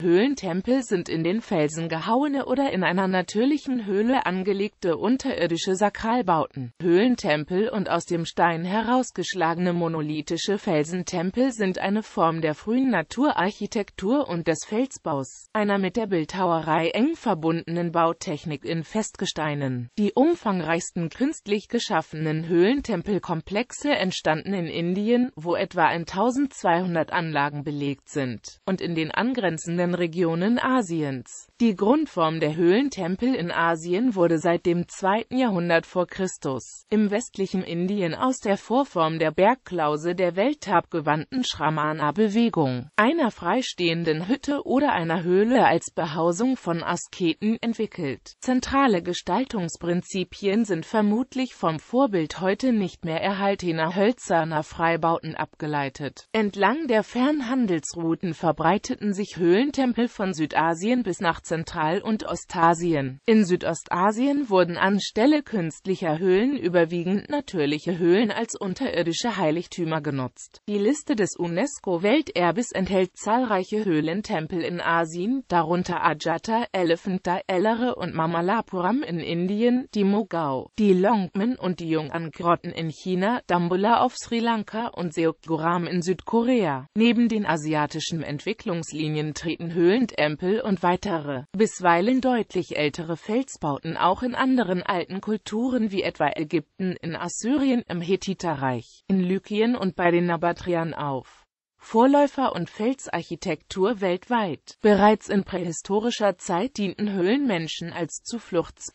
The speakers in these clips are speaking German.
Höhlentempel sind in den Felsen gehauene oder in einer natürlichen Höhle angelegte unterirdische Sakralbauten. Höhlentempel und aus dem Stein herausgeschlagene monolithische Felsentempel sind eine Form der frühen Naturarchitektur und des Felsbaus, einer mit der Bildhauerei eng verbundenen Bautechnik in Festgesteinen. Die umfangreichsten künstlich geschaffenen Höhlentempelkomplexe entstanden in Indien, wo etwa 1200 Anlagen belegt sind, und in den angrenzenden anderen Regionen Asiens. Die Grundform der Höhlentempel in Asien wurde seit dem 2. Jahrhundert vor Christus im westlichen Indien aus der Vorform der Bergklause der welttabgewandten Schramana-Bewegung, einer freistehenden Hütte oder einer Höhle als Behausung von Asketen entwickelt. Zentrale Gestaltungsprinzipien sind vermutlich vom Vorbild heute nicht mehr erhaltener hölzerner Freibauten abgeleitet. Entlang der Fernhandelsrouten verbreiteten sich Höhlentempel Tempel von Südasien bis nach Zentral- und Ostasien. In Südostasien wurden anstelle künstlicher Höhlen überwiegend natürliche Höhlen als unterirdische Heiligtümer genutzt. Die Liste des UNESCO-Welterbes enthält zahlreiche Höhlentempel in Asien, darunter Ajata, Elephanta, Ellere und Mamalapuram in Indien, die Mogao, die Longmen und die Yungan-Grotten in China, Dambula auf Sri Lanka und Seokguram in Südkorea. Neben den asiatischen Entwicklungslinien treten waren Höhlentempel und weitere, bisweilen deutlich ältere Felsbauten auch in anderen alten Kulturen wie etwa Ägypten, in Assyrien, im Hethiterreich, in Lykien und bei den Nabatriern auf Vorläufer und Felsarchitektur weltweit. Bereits in prähistorischer Zeit dienten Höhlenmenschen als Zufluchts-,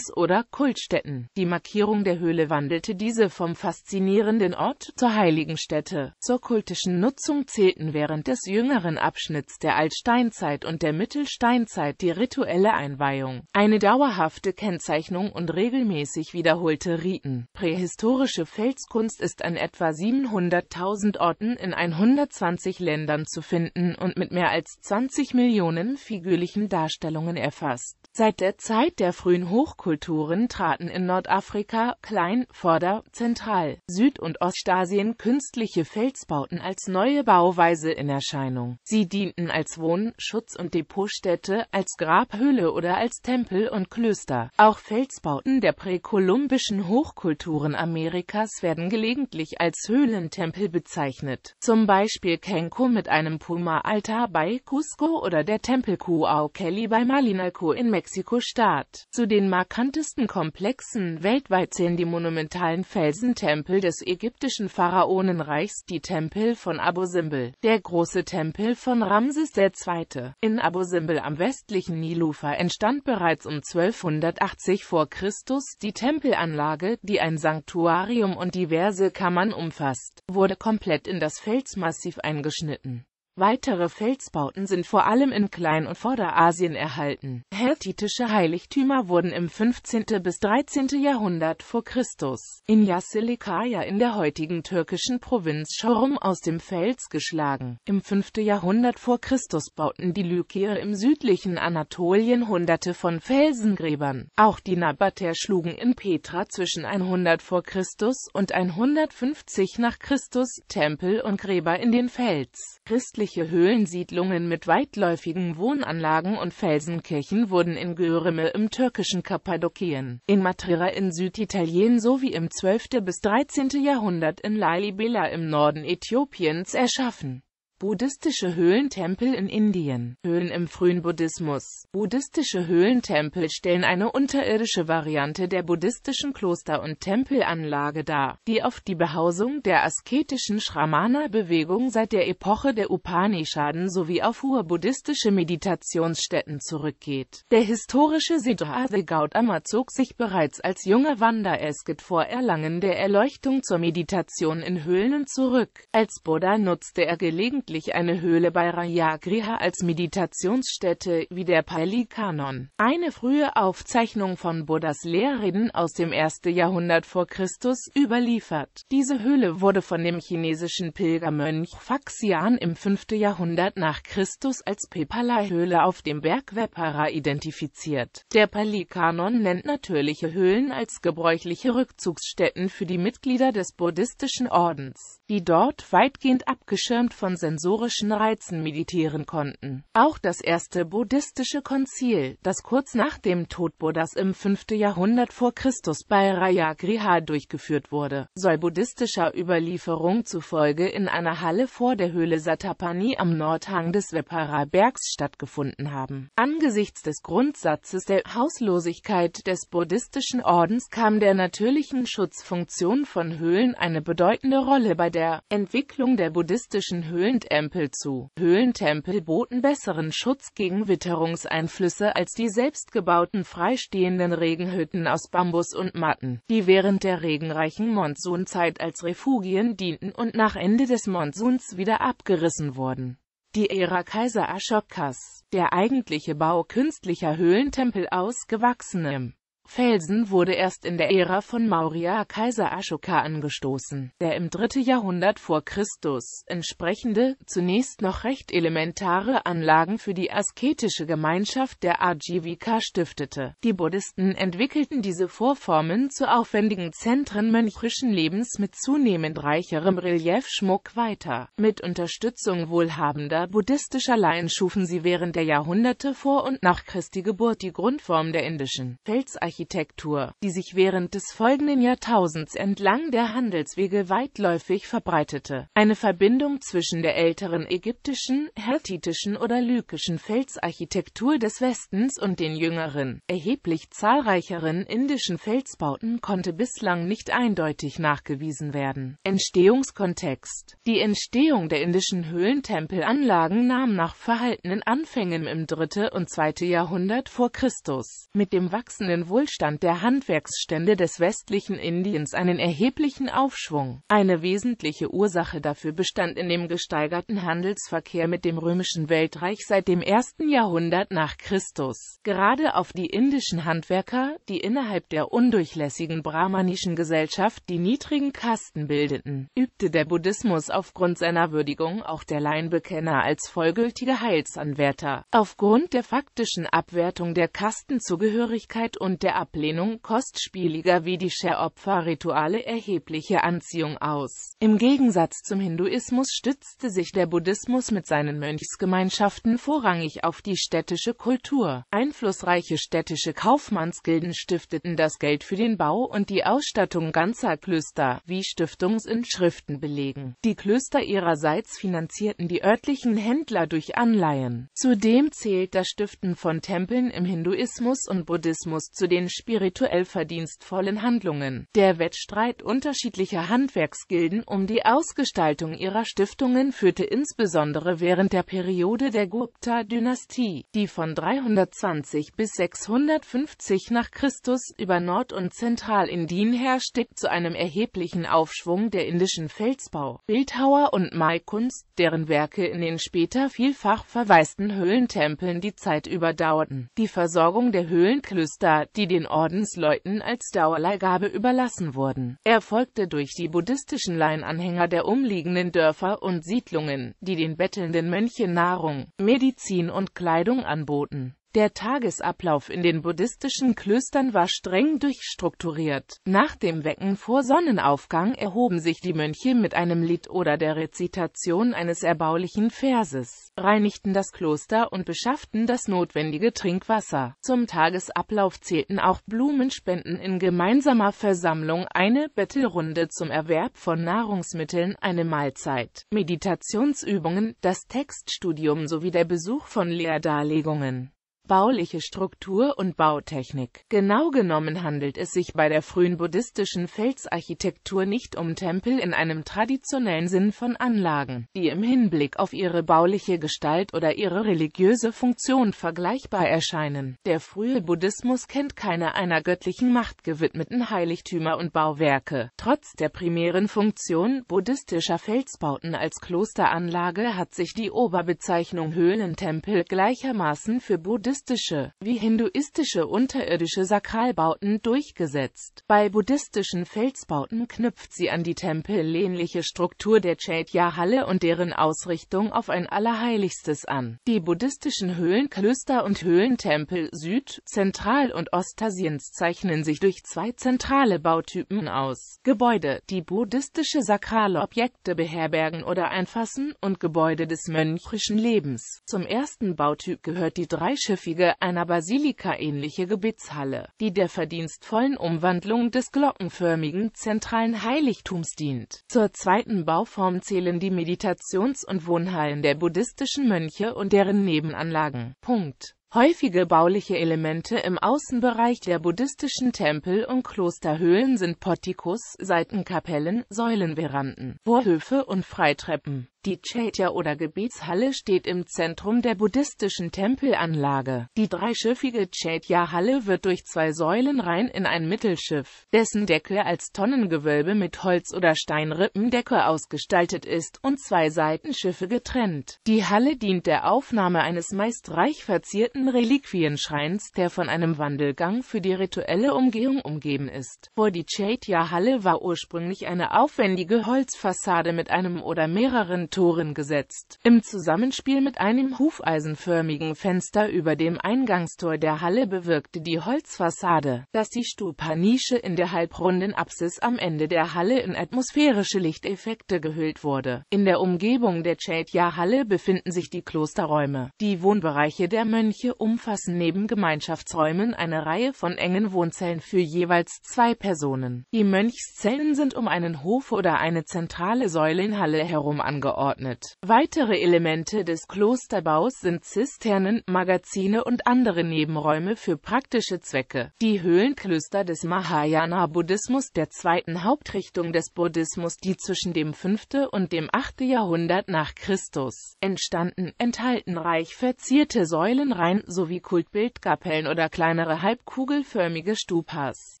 oder Kultstätten. Die Markierung der Höhle wandelte diese vom faszinierenden Ort zur heiligen Stätte. Zur kultischen Nutzung zählten während des jüngeren Abschnitts der Altsteinzeit und der Mittelsteinzeit die rituelle Einweihung, eine dauerhafte Kennzeichnung und regelmäßig wiederholte Riten. Prähistorische Felskunst ist an etwa 700.000 Orten in 100 120 Ländern zu finden und mit mehr als 20 Millionen figürlichen Darstellungen erfasst Seit der Zeit der frühen Hochkulturen traten in Nordafrika, Klein-, Vorder-, Zentral-, Süd- und Ostasien künstliche Felsbauten als neue Bauweise in Erscheinung. Sie dienten als Wohn-, Schutz- und Depotstätte, als Grabhöhle oder als Tempel und Klöster. Auch Felsbauten der präkolumbischen Hochkulturen Amerikas werden gelegentlich als Höhlentempel bezeichnet, zum Beispiel Kenko mit einem Puma-Altar bei Cusco oder der Tempel Kuau Kelly bei Malinalco in Mexiko. Mexiko-Stadt. Zu den markantesten Komplexen weltweit zählen die monumentalen Felsentempel des ägyptischen Pharaonenreichs, die Tempel von Abu Simbel, der große Tempel von Ramses II. In Abu Simbel am westlichen Nilufer entstand bereits um 1280 vor Christus die Tempelanlage, die ein Sanktuarium und diverse Kammern umfasst, wurde komplett in das Felsmassiv eingeschnitten Weitere Felsbauten sind vor allem in Klein- und Vorderasien erhalten. Heltitische Heiligtümer wurden im 15. bis 13. Jahrhundert vor Christus in Yassilikaya in der heutigen türkischen Provinz Schorum aus dem Fels geschlagen. Im 5. Jahrhundert vor Christus bauten die Lykier im südlichen Anatolien hunderte von Felsengräbern. Auch die Nabatäer schlugen in Petra zwischen 100 vor Christus und 150 nach Christus Tempel und Gräber in den Fels. Christliche Zahlreiche Höhlensiedlungen mit weitläufigen Wohnanlagen und Felsenkirchen wurden in Göreme im türkischen Kappadokien, in Matrira in Süditalien sowie im 12. bis 13. Jahrhundert in Lalibela im Norden Äthiopiens erschaffen Buddhistische Höhlentempel in Indien Höhlen im frühen Buddhismus Buddhistische Höhlentempel stellen eine unterirdische Variante der buddhistischen Kloster- und Tempelanlage dar, die auf die Behausung der asketischen Schramana-Bewegung seit der Epoche der Upanishaden sowie auf ur-buddhistische Meditationsstätten zurückgeht. Der historische Siddhartha Gautama zog sich bereits als junger Wanderesket vor Erlangen der Erleuchtung zur Meditation in Höhlen zurück. Als Buddha nutzte er gelegentlich vermutlich eine Höhle bei Rayagriha als Meditationsstätte, wie der Pali-Kanon. Eine frühe Aufzeichnung von Buddhas Lehrreden aus dem 1. Jahrhundert vor Christus überliefert. Diese Höhle wurde von dem chinesischen Pilgermönch Faxian im 5. Jahrhundert nach Christus als Pepala-Höhle auf dem Berg Vepara identifiziert. Der Pali-Kanon nennt natürliche Höhlen als gebräuchliche Rückzugsstätten für die Mitglieder des buddhistischen Ordens, die dort weitgehend abgeschirmt von Sensoren sensorischen Reizen meditieren konnten. Auch das erste buddhistische Konzil, das kurz nach dem Tod Buddhas im 5. Jahrhundert vor Christus bei Rayagriha durchgeführt wurde, soll buddhistischer Überlieferung zufolge in einer Halle vor der Höhle Satapani am Nordhang des Vepara-Bergs stattgefunden haben. Angesichts des Grundsatzes der Hauslosigkeit des buddhistischen Ordens kam der natürlichen Schutzfunktion von Höhlen eine bedeutende Rolle bei der Entwicklung der buddhistischen Höhlen Höhlentempel zu. Höhlentempel boten besseren Schutz gegen Witterungseinflüsse als die selbstgebauten freistehenden Regenhütten aus Bambus und Matten, die während der regenreichen Monsunzeit als Refugien dienten und nach Ende des Monsuns wieder abgerissen wurden. Die Ära Kaiser Ashokas, der eigentliche Bau künstlicher Höhlentempel aus gewachsenem Felsen wurde erst in der Ära von Maurya-Kaiser Ashoka angestoßen, der im 3. Jahrhundert vor Christus entsprechende, zunächst noch recht elementare Anlagen für die asketische Gemeinschaft der Ajivika stiftete. Die Buddhisten entwickelten diese Vorformen zu aufwendigen Zentren mönchischen Lebens mit zunehmend reicherem Reliefschmuck weiter. Mit Unterstützung wohlhabender buddhistischer Laien schufen sie während der Jahrhunderte vor und nach Christi Geburt die Grundform der indischen Felsarchitektur Architektur, die sich während des folgenden Jahrtausends entlang der Handelswege weitläufig verbreitete. Eine Verbindung zwischen der älteren ägyptischen, hertitischen oder lykischen Felsarchitektur des Westens und den jüngeren, erheblich zahlreicheren indischen Felsbauten konnte bislang nicht eindeutig nachgewiesen werden. Entstehungskontext Die Entstehung der indischen Höhlentempelanlagen nahm nach verhaltenen Anfängen im 3. und 2. Jahrhundert vor Christus mit dem wachsenden Wohlstand Wohlstand der Handwerksstände des westlichen Indiens einen erheblichen Aufschwung. Eine wesentliche Ursache dafür bestand in dem gesteigerten Handelsverkehr mit dem römischen Weltreich seit dem ersten Jahrhundert nach Christus. Gerade auf die indischen Handwerker, die innerhalb der undurchlässigen brahmanischen Gesellschaft die niedrigen Kasten bildeten, übte der Buddhismus aufgrund seiner Würdigung auch der Laienbekenner als vollgültige Heilsanwärter. Aufgrund der faktischen Abwertung der Kastenzugehörigkeit und der Ablehnung kostspieliger Vidisha-Opferrituale erhebliche Anziehung aus. Im Gegensatz zum Hinduismus stützte sich der Buddhismus mit seinen Mönchsgemeinschaften vorrangig auf die städtische Kultur. Einflussreiche städtische Kaufmannsgilden stifteten das Geld für den Bau und die Ausstattung ganzer Klöster, wie Stiftungsinschriften belegen. Die Klöster ihrerseits finanzierten die örtlichen Händler durch Anleihen. Zudem zählt das Stiften von Tempeln im Hinduismus und Buddhismus zu den den spirituell verdienstvollen Handlungen. Der Wettstreit unterschiedlicher Handwerksgilden um die Ausgestaltung ihrer Stiftungen führte insbesondere während der Periode der Gupta-Dynastie, die von 320 bis 650 nach Christus über Nord- und Zentralindien herrschte, zu einem erheblichen Aufschwung der indischen Felsbau, Bildhauer und Malkunst, deren Werke in den später vielfach verwaisten Höhlentempeln die Zeit überdauerten. Die Versorgung der Höhlenklöster, die den Ordensleuten als Dauerleihgabe überlassen wurden. Er folgte durch die buddhistischen Laienanhänger der umliegenden Dörfer und Siedlungen, die den bettelnden Mönchen Nahrung, Medizin und Kleidung anboten. Der Tagesablauf in den buddhistischen Klöstern war streng durchstrukturiert. Nach dem Wecken vor Sonnenaufgang erhoben sich die Mönche mit einem Lied oder der Rezitation eines erbaulichen Verses, reinigten das Kloster und beschafften das notwendige Trinkwasser. Zum Tagesablauf zählten auch Blumenspenden in gemeinsamer Versammlung, eine Bettelrunde zum Erwerb von Nahrungsmitteln, eine Mahlzeit, Meditationsübungen, das Textstudium sowie der Besuch von Lehrdarlegungen bauliche Struktur und Bautechnik. Genau genommen handelt es sich bei der frühen buddhistischen Felsarchitektur nicht um Tempel in einem traditionellen Sinn von Anlagen, die im Hinblick auf ihre bauliche Gestalt oder ihre religiöse Funktion vergleichbar erscheinen. Der frühe Buddhismus kennt keine einer göttlichen Macht gewidmeten Heiligtümer und Bauwerke. Trotz der primären Funktion buddhistischer Felsbauten als Klosteranlage hat sich die Oberbezeichnung Höhlentempel gleichermaßen für buddhistische buddhistische wie hinduistische unterirdische Sakralbauten durchgesetzt. Bei buddhistischen Felsbauten knüpft sie an die tempelähnliche Struktur der Chaitya-Halle und deren Ausrichtung auf ein Allerheiligstes an. Die buddhistischen Höhlenklöster und Höhlentempel Süd-, Zentral- und Ostasiens zeichnen sich durch zwei zentrale Bautypen aus. Gebäude, die buddhistische sakrale Objekte beherbergen oder einfassen und Gebäude des mönchischen Lebens. Zum ersten Bautyp gehört die dreischiffige häufige, einer Basilika ähnliche Gebetshalle, die der verdienstvollen Umwandlung des glockenförmigen zentralen Heiligtums dient. Zur zweiten Bauform zählen die Meditations- und Wohnhallen der buddhistischen Mönche und deren Nebenanlagen. Punkt. Häufige bauliche Elemente im Außenbereich der buddhistischen Tempel und Klosterhöhlen sind Portikus, Seitenkapellen, Säulenveranden, Vorhöfe und Freitreppen. Die Chaitya oder Gebetshalle steht im Zentrum der buddhistischen Tempelanlage. Die dreischiffige Chaitya-Halle wird durch zwei Säulen rein in ein Mittelschiff, dessen Deckel als Tonnengewölbe mit Holz- oder Steinrippendecke ausgestaltet ist, und zwei Seitenschiffe getrennt. Die Halle dient der Aufnahme eines meist reich verzierten Reliquienschreins, der von einem Wandelgang für die rituelle Umgehung umgeben ist. Vor die Chaitya-Halle war ursprünglich eine aufwendige Holzfassade mit einem oder mehreren Toren gesetzt. Im Zusammenspiel mit einem hufeisenförmigen Fenster über dem Eingangstor der Halle bewirkte die Holzfassade, dass die Stupa-Nische in der halbrunden Apsis am Ende der Halle in atmosphärische Lichteffekte gehüllt wurde. In der Umgebung der Chetja-Halle befinden sich die Klosterräume. Die Wohnbereiche der Mönche umfassen neben Gemeinschaftsräumen eine Reihe von engen Wohnzellen für jeweils zwei Personen. Die Mönchszellen sind um einen Hof oder eine zentrale Säulenhalle herum angeordnet angeordnet. Weitere Elemente des Klosterbaus sind Zisternen, Magazine und andere Nebenräume für praktische Zwecke. Die Höhlenklöster des Mahayana-Buddhismus, der zweiten Hauptrichtung des Buddhismus, die zwischen dem 5. und dem 8. Jahrhundert nach Christus entstanden, enthalten reich verzierte Säulenreihen sowie Kultbildkapellen oder kleinere halbkugelförmige Stupas.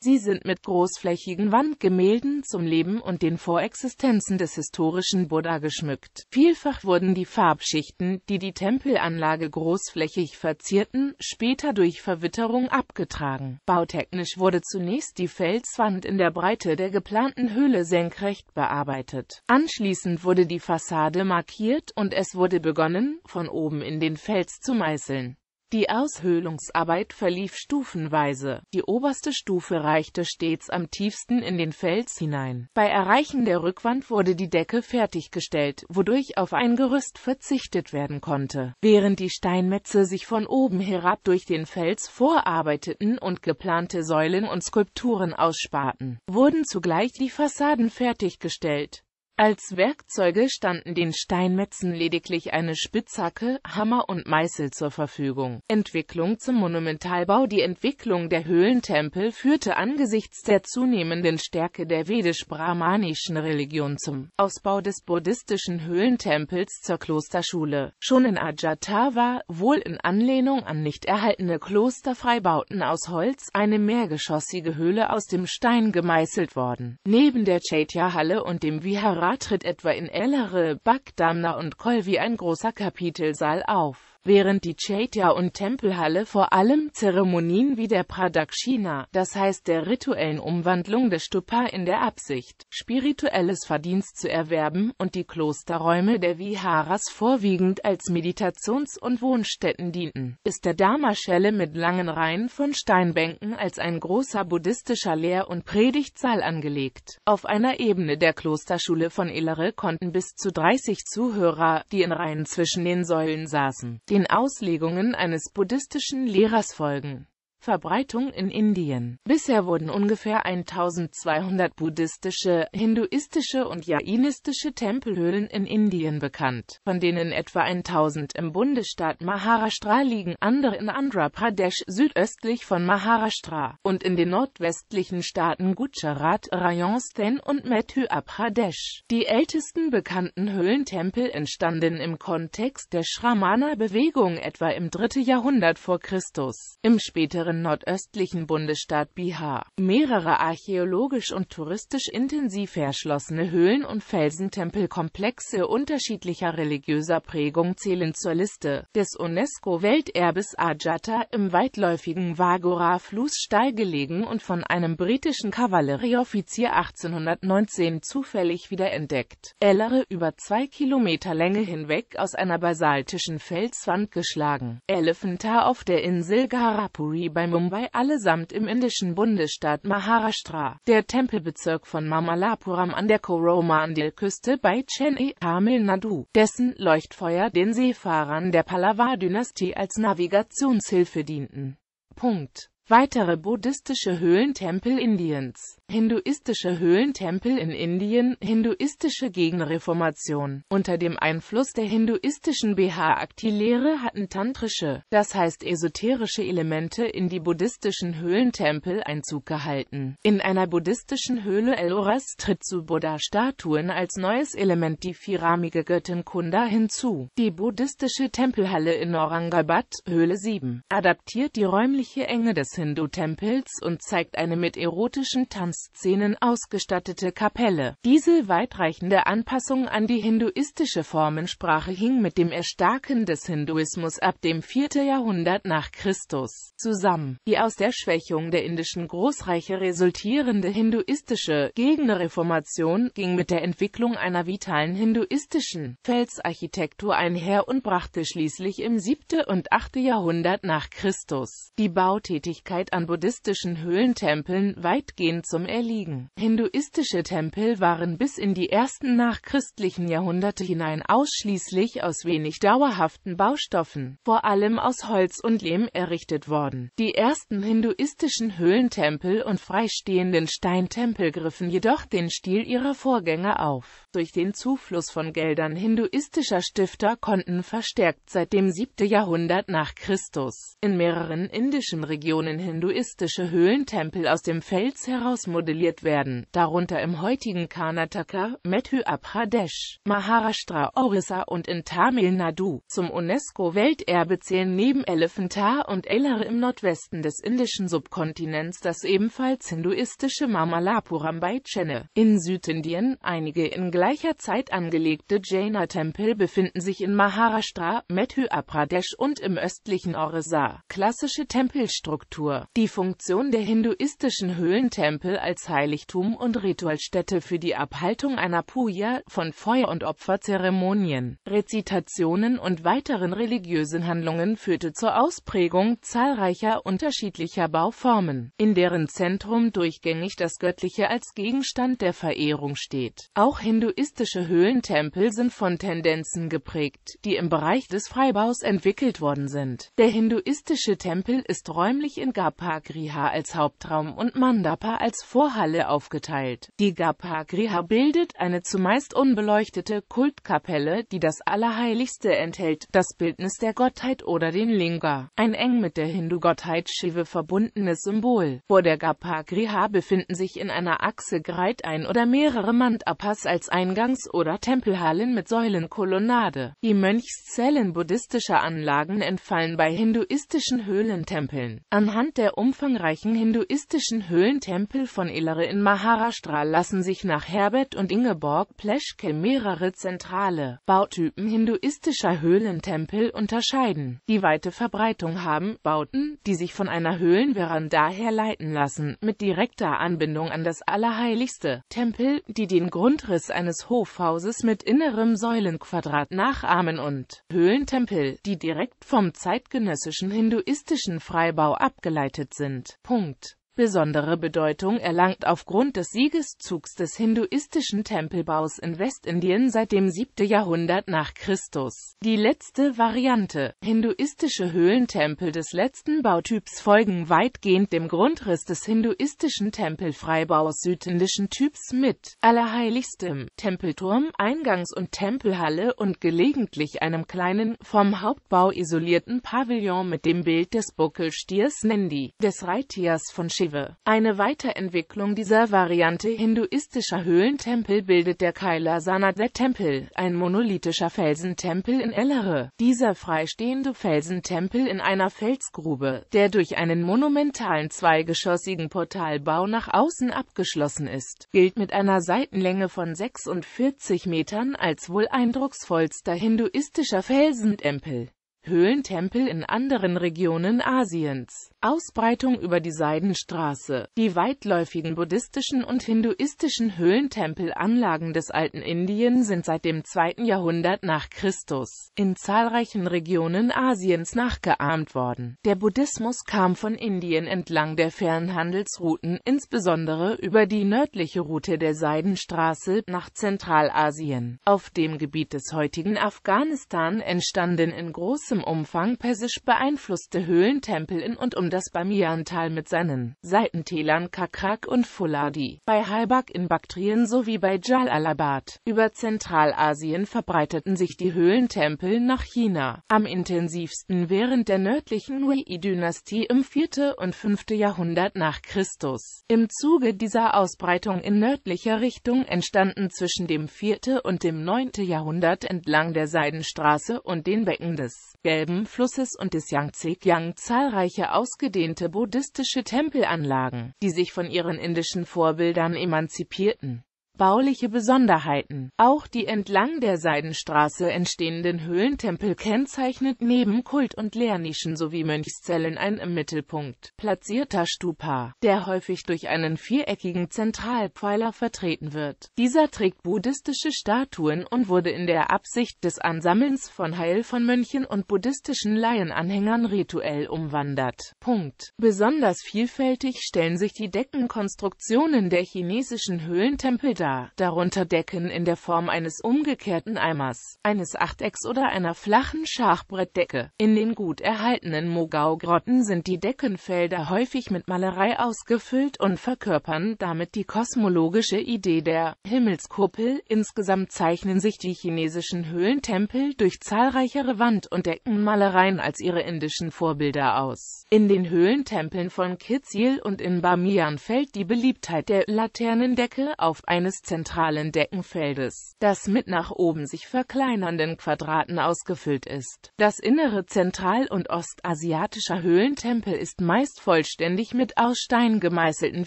Sie sind mit großflächigen Wandgemälden zum Leben und den Vorexistenzen des historischen Buddha geschmückt entdeckt. Vielfach wurden die Farbschichten, die die Tempelanlage großflächig verzierten, später durch Verwitterung abgetragen. Bautechnisch wurde zunächst die Felswand in der Breite der geplanten Höhle senkrecht bearbeitet. Anschließend wurde die Fassade markiert und es wurde begonnen, von oben in den Fels zu meißeln. Die Aushöhlungsarbeit verlief stufenweise. Die oberste Stufe reichte stets am tiefsten in den Fels hinein. Bei Erreichen der Rückwand wurde die Decke fertiggestellt, wodurch auf ein Gerüst verzichtet werden konnte. Während die Steinmetze sich von oben herab durch den Fels vorarbeiteten und geplante Säulen und Skulpturen aussparten, wurden zugleich die Fassaden fertiggestellt. Als Werkzeuge standen den Steinmetzen lediglich eine Spitzhacke, Hammer und Meißel zur Verfügung. Entwicklung zum Monumentalbau Die Entwicklung der Höhlentempel führte angesichts der zunehmenden Stärke der vedisch-brahmanischen Religion zum Ausbau des buddhistischen Höhlentempels zur Klosterschule. Schon in Ajatawa, wohl in Anlehnung an nicht erhaltene Klosterfreibauten aus Holz, eine mehrgeschossige Höhle aus dem Stein gemeißelt worden. Neben der Chaitya-Halle und dem Vihara Apparat tritt etwa in Ellere, Backdammner und Kolvi ein großer Kapitelsaal auf während die Chaitya- und Tempelhalle vor allem Zeremonien wie der Pradakshina, das heißt der rituellen Umwandlung des Stupa in der Absicht, spirituelles Verdienst zu erwerben, und die Klosterräume der Viharas vorwiegend als Meditations- und Wohnstätten dienten, ist der Dharma-Schelle mit langen Reihen von Steinbänken als ein großer buddhistischer Lehr- und Predigtsaal angelegt. Auf einer Ebene der Klosterschule von Elere konnten bis zu 30 Zuhörer, die in Reihen zwischen den Säulen saßen, den Auslegungen eines buddhistischen Lehrers folgen Verbreitung in Indien. Bisher wurden ungefähr 1200 buddhistische, hinduistische und jainistische Tempelhöhlen in Indien bekannt, von denen etwa 1000 im Bundesstaat Maharashtra liegen, andere in Andhra Pradesh südöstlich von Maharashtra und in den nordwestlichen Staaten Gujarat, Rajasthan und Madhya Pradesh. Die ältesten bekannten Höhlentempel entstanden im Kontext der shramana bewegung etwa im 3. Jahrhundert vor Christus. Im späteren anderen nordöstlichen Bundesstaat Bihar. Mehrere archäologisch und touristisch intensiv erschlossene Höhlen- und Felsentempelkomplexe unterschiedlicher religiöser Prägung zählen zur Liste des UNESCO-Welterbes Ajata im weitläufigen Vagora-Fluss steil gelegen und von einem britischen Kavallerieoffizier 1819 zufällig wiederentdeckt. Ellere über zwei Kilometer Länge hinweg aus einer basaltischen Felswand geschlagen. Elephanta auf der Insel Garapuri bei bei Mumbai allesamt im indischen Bundesstaat Maharashtra. Der Tempelbezirk von Mamalapuram an der Coromandel-Küste bei Chennai, Tamil Nadu, dessen Leuchtfeuer den Seefahrern der Pallava-Dynastie als Navigationshilfe dienten. Punkt. Weitere buddhistische Höhlentempel Indiens Hinduistische Höhlentempel in Indien, hinduistische Gegenreformation. Unter dem Einfluss der hinduistischen Bhakti-Lehre hatten tantrische, das heißt esoterische Elemente in die buddhistischen Höhlentempel Einzug gehalten. In einer buddhistischen Höhle Eloras tritt zu Buddha-Statuen als neues Element die vierarmige Göttin Kunda hinzu. Die buddhistische Tempelhalle in Aurangabad, Höhle 7, adaptiert die räumliche Enge des Hindu-Tempels und zeigt eine mit erotischen Tanz Filmszenen ausgestattete Kapelle. Diese weitreichende Anpassung an die hinduistische Formensprache hing mit dem Erstarken des Hinduismus ab dem 4. Jahrhundert nach Christus zusammen. Die aus der Schwächung der indischen Großreiche resultierende hinduistische Gegnerreformation ging mit der Entwicklung einer vitalen hinduistischen Felsarchitektur einher und brachte schließlich im 7. und 8. Jahrhundert nach Christus die Bautätigkeit an buddhistischen Höhlentempeln weitgehend zum Islam erliegen. Hinduistische Tempel waren bis in die ersten nachchristlichen Jahrhunderte hinein ausschließlich aus wenig dauerhaften Baustoffen, vor allem aus Holz und Lehm errichtet worden. Die ersten hinduistischen Höhlentempel und freistehenden Steintempel griffen jedoch den Stil ihrer Vorgänger auf. Durch den Zufluss von Geldern hinduistischer Stifter konnten verstärkt seit dem 7. Jahrhundert nach Christus in mehreren indischen Regionen hinduistische Höhlentempel aus dem Fels heraus modelliert werden, darunter im heutigen Karnataka, Madhya Pradesh, Maharashtra, Orissa und in Tamil Nadu. Zum UNESCO-Welterbe zählen neben Elephantar und Ellar im Nordwesten des indischen Subkontinents das ebenfalls hinduistische Mamalapuram bei Chenne. In Südindien, einige in gleicher Zeit angelegte Jaina-Tempel befinden sich in Maharashtra, Madhya Pradesh und im östlichen Orissa. Klassische Tempelstruktur Die Funktion der hinduistischen Höhlentempel als Heiligtum und Ritualstätte für die Abhaltung einer Puja, von Feuer- und Opferzeremonien, Rezitationen und weiteren religiösen Handlungen führte zur Ausprägung zahlreicher unterschiedlicher Bauformen, in deren Zentrum durchgängig das Göttliche als Gegenstand der Verehrung steht. Auch hinduistische Höhlentempel sind von Tendenzen geprägt, die im Bereich des Freibaus entwickelt worden sind. Der hinduistische Tempel ist räumlich in Garbhagriha als Hauptraum und Mandapa als Vorhalle aufgeteilt. Die Gapagriha bildet eine zumeist unbeleuchtete Kultkapelle, die das Allerheiligste enthält, das Bildnis der Gottheit oder den Linga, ein eng mit der Hindu-Gottheit Shiva verbundenes Symbol. Vor der Gapagriha befinden sich in einer Achse greit ein oder mehrere Mandapas als Eingangs- oder Tempelhallen mit Säulenkolonnade. Die Mönchszellen buddhistischer Anlagen entfallen bei hinduistischen Höhlentempeln. Anhand der umfangreichen hinduistischen Höhlentempel von von Elare in Maharashtra lassen sich nach Herbert und Ingeborg Pleschke mehrere zentrale Bautypen hinduistischer Höhlentempel unterscheiden. Die weite Verbreitung haben Bauten, die sich von einer Höhlenveranda herleiten lassen, mit direkter Anbindung an das Allerheiligste Tempel, die den Grundriss eines Hofhauses mit innerem Säulenquadrat nachahmen und Höhlentempel, die direkt vom zeitgenössischen hinduistischen Freibau abgeleitet sind. Punkt. Besondere Bedeutung erlangt aufgrund des Siegeszugs des hinduistischen Tempelbaus in Westindien seit dem 7. Jahrhundert nach Christus. Die letzte Variante. Hinduistische Höhlentempel des letzten Bautyps folgen weitgehend dem Grundriss des hinduistischen Tempelfreibaus südindischen Typs mit Allerheiligstem, Tempelturm, Eingangs- und Tempelhalle und gelegentlich einem kleinen, vom Hauptbau isolierten Pavillon mit dem Bild des Buckelstiers Nandi, des Reittiers von Shiva. Eine Weiterentwicklung dieser Variante hinduistischer Höhlentempel bildet der Kailasanath-Tempel, ein monolithischer Felsentempel in Ellere. Dieser freistehende Felsentempel in einer Felsgrube, der durch einen monumentalen zweigeschossigen Portalbau nach außen abgeschlossen ist, gilt mit einer Seitenlänge von 46 Metern als wohl eindrucksvollster hinduistischer Felsentempel. Höhlentempel in anderen Regionen Asiens. Ausbreitung über die Seidenstraße. Die weitläufigen buddhistischen und hinduistischen Höhlentempelanlagen des alten Indien sind seit dem 2. Jahrhundert nach Christus in zahlreichen Regionen Asiens nachgeahmt worden. Der Buddhismus kam von Indien entlang der Fernhandelsrouten, insbesondere über die nördliche Route der Seidenstraße nach Zentralasien. Auf dem Gebiet des heutigen Afghanistan entstanden in großem großem Umfang persisch beeinflusste Höhlentempel in und um das Bamiyan-Tal mit seinen Seitentälern Kakrak und Fuladi, bei Halbak in Baktrien sowie bei Jalalabad. Über Zentralasien verbreiteten sich die Höhlentempel nach China, am intensivsten während der nördlichen Wei-Dynastie im 4. und 5. Jahrhundert nach Christus. Im Zuge dieser Ausbreitung in nördlicher Richtung entstanden zwischen dem 4. und dem 9. Jahrhundert entlang der Seidenstraße und den Becken des Gelben Flusses und des Yangtze-Kiang zahlreiche ausgedehnte buddhistische Tempelanlagen, die sich von ihren indischen Vorbildern emanzipierten Bauliche Besonderheiten Auch die entlang der Seidenstraße entstehenden Höhlentempel kennzeichnet neben Kult- und Lehrnischen sowie Mönchszellen ein im Mittelpunkt platzierter Stupa, der häufig durch einen viereckigen Zentralpfeiler vertreten wird. Dieser trägt buddhistische Statuen und wurde in der Absicht des Ansammelns von Heil von Mönchen und buddhistischen Laienanhängern rituell umwandert. Punkt. Besonders vielfältig stellen sich die Deckenkonstruktionen der chinesischen Höhlentempel dar, darunter Decken in der Form eines umgekehrten Eimers, eines Achtecks oder einer flachen Schachbrettdecke. In den gut erhaltenen Mogau-Grotten sind die Deckenfelder häufig mit Malerei ausgefüllt und verkörpern damit die kosmologische Idee der Himmelskuppel. Insgesamt zeichnen sich die chinesischen Höhlentempel durch zahlreichere Wand- und Deckenmalereien als ihre indischen Vorbilder aus. In den Höhlentempeln von Kitzil und in Bamiyan fällt die Beliebtheit der Laternendecke auf eines des zentralen Deckenfeldes, das mit nach oben sich verkleinernden Quadraten ausgefüllt ist. Das innere zentral- und ostasiatischer Höhlentempel ist meist vollständig mit aus Stein gemeißelten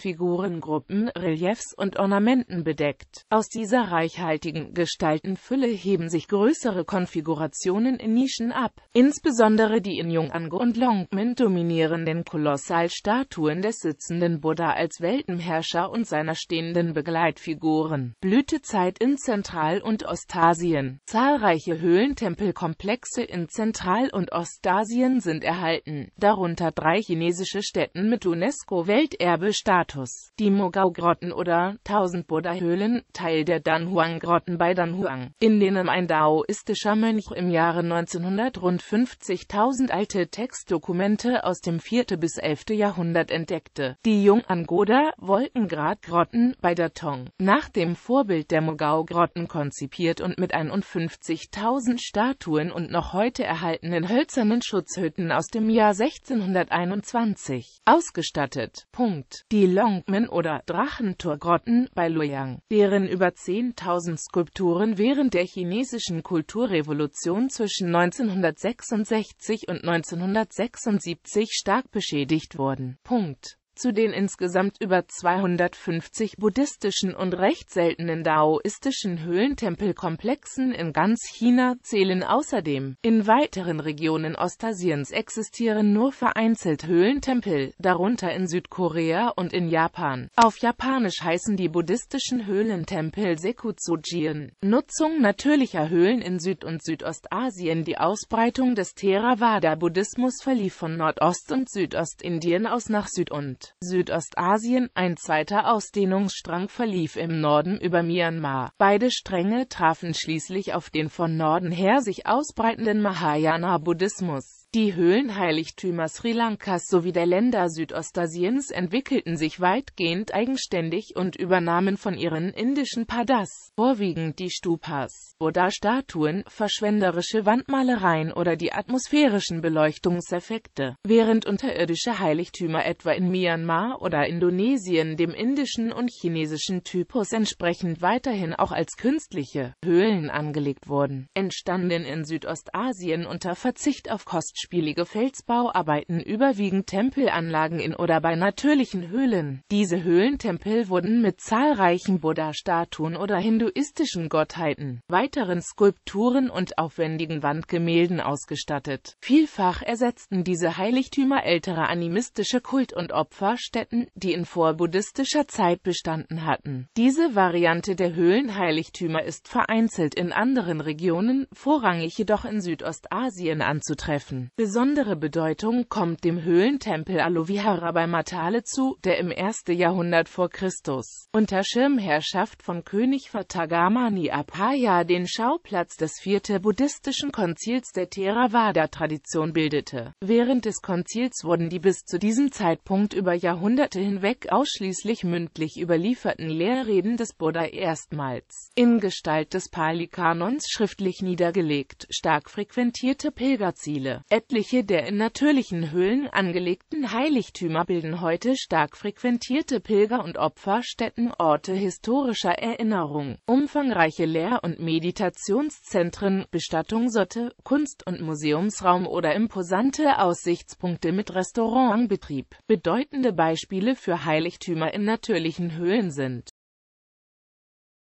Figurengruppen, Reliefs und Ornamenten bedeckt. Aus dieser reichhaltigen Gestaltenfülle heben sich größere Konfigurationen in Nischen ab. Insbesondere die in Jungango und Longmen dominierenden Kolossalstatuen des sitzenden Buddha als Weltenherrscher und seiner stehenden Begleitfigur Faktoren. Blütezeit in Zentral- und Ostasien. Zahlreiche Höhlentempelkomplexe in Zentral- und Ostasien sind erhalten, darunter drei chinesische Stätten mit unesco welterbe status Die Mogao-Grotten oder 1000 Buddha-Höhlen, Teil der Danhuang-Grotten bei Danhuang, in denen ein daoistischer Mönch im Jahre 1900 rund 50.000 alte Textdokumente aus dem 4. bis 11. Jahrhundert entdeckte. Die Jung-Angoda, Wolkengrad-Grotten bei Datong. Nach nach dem Vorbild der Mogao-Grotten konzipiert und mit 51.000 Statuen und noch heute erhaltenen hölzernen Schutzhütten aus dem Jahr 1621 ausgestattet. Punkt. Die Longmen- oder Drachentor-Grotten bei Luoyang, deren über 10.000 Skulpturen während der chinesischen Kulturrevolution zwischen 1966 und 1976 stark beschädigt wurden. Punkt. Zu den insgesamt über 250 buddhistischen und recht seltenen daoistischen Höhlentempelkomplexen in ganz China zählen außerdem. In weiteren Regionen Ostasiens existieren nur vereinzelt Höhlentempel, darunter in Südkorea und in Japan. Auf Japanisch heißen die buddhistischen Höhlentempel Sekutsujian. Nutzung natürlicher Höhlen in Süd- und Südostasien Die Ausbreitung des Theravada-Buddhismus verlief von Nordost- und Südostindien aus nach Süd- und Südostasien. Ein zweiter Ausdehnungsstrang verlief im Norden über Myanmar. Beide Stränge trafen schließlich auf den von Norden her sich ausbreitenden Mahayana-Buddhismus die Höhlenheiligtümer Sri Lankas sowie der Länder Südostasiens entwickelten sich weitgehend eigenständig und übernahmen von ihren indischen Padas, vorwiegend die Stupas, Buddha-Statuen, verschwenderische Wandmalereien oder die atmosphärischen Beleuchtungseffekte, während unterirdische Heiligtümer etwa in Myanmar oder Indonesien dem indischen und chinesischen Typus entsprechend weiterhin auch als künstliche Höhlen angelegt wurden, entstanden in Südostasien unter Verzicht auf Kosten festspielige Felsbauarbeiten überwiegend Tempelanlagen in oder bei natürlichen Höhlen. Diese Höhlentempel wurden mit zahlreichen Buddha-Statuen oder hinduistischen Gottheiten, weiteren Skulpturen und aufwendigen Wandgemälden ausgestattet. Vielfach ersetzten diese Heiligtümer ältere animistische Kult- und Opferstätten, die in vorbuddhistischer Zeit bestanden hatten. Diese Variante der Höhlenheiligtümer ist vereinzelt in anderen Regionen, vorrangig jedoch in Südostasien anzutreffen. Besondere Bedeutung kommt dem Höhlentempel Alovihara bei Matale zu, der im 1. Jahrhundert vor Christus unter Schirmherrschaft von König Vatagamani Apaya den Schauplatz des vierten buddhistischen Konzils der Theravada-Tradition bildete. Während des Konzils wurden die bis zu diesem Zeitpunkt über Jahrhunderte hinweg ausschließlich mündlich überlieferten Lehrreden des Buddha erstmals in Gestalt des Pali-Kanons schriftlich niedergelegt, stark frequentierte Pilgerziele Etliche der in natürlichen Höhlen angelegten Heiligtümer bilden heute stark frequentierte Pilger- und Opferstätten, Orte historischer Erinnerung. Umfangreiche Lehr- und Meditationszentren, Bestattungsorte, Kunst- und Museumsraum oder imposante Aussichtspunkte mit Restaurantbetrieb bedeutende Beispiele für Heiligtümer in natürlichen Höhlen sind